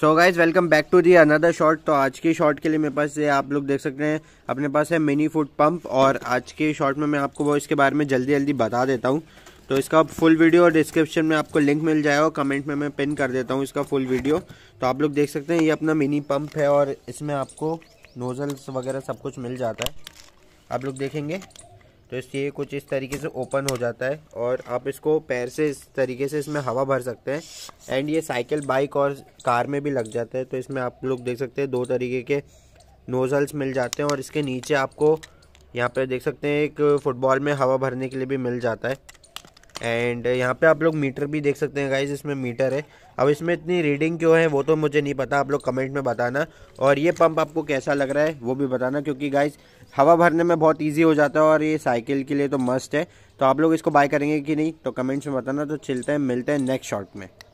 so guys welcome back to the another shot तो आज के शॉट के लिए मेरे पास ये आप लोग देख सकते हैं अपने पास है मिनी फूड पंप और आज के शॉट में मैं आपको वो इसके बारे में जल्दी जल्दी बता देता हूँ तो इसका फुल वीडियो और डिस्क्रिप्शन में आपको लिंक मिल जाएगा कमेंट में मैं पिन कर देता हूँ इसका फुल वीडियो तो आप लोग देख सकते हैं ये अपना मिनी पम्प है और इसमें आपको नोज़ल्स वगैरह सब कुछ मिल जाता है आप लोग देखेंगे तो इसलिए ये कुछ इस तरीके से ओपन हो जाता है और आप इसको पैर से इस तरीके से इसमें हवा भर सकते हैं एंड ये साइकिल बाइक और कार में भी लग जाता है तो इसमें आप लोग देख सकते हैं दो तरीके के नोजल्स मिल जाते हैं और इसके नीचे आपको यहाँ पर देख सकते हैं एक फ़ुटबॉल में हवा भरने के लिए भी मिल जाता है एंड uh, यहाँ पे आप लोग मीटर भी देख सकते हैं गाइज इसमें मीटर है अब इसमें इतनी रीडिंग क्यों है वो तो मुझे नहीं पता आप लोग कमेंट में बताना और ये पंप आपको कैसा लग रहा है वो भी बताना क्योंकि गाइज हवा भरने में बहुत ईजी हो जाता है और ये साइकिल के लिए तो मस्ट है तो आप लोग इसको बाय करेंगे कि नहीं तो कमेंट्स में बताना तो चलते हैं मिलते हैं नेक्स्ट शॉट में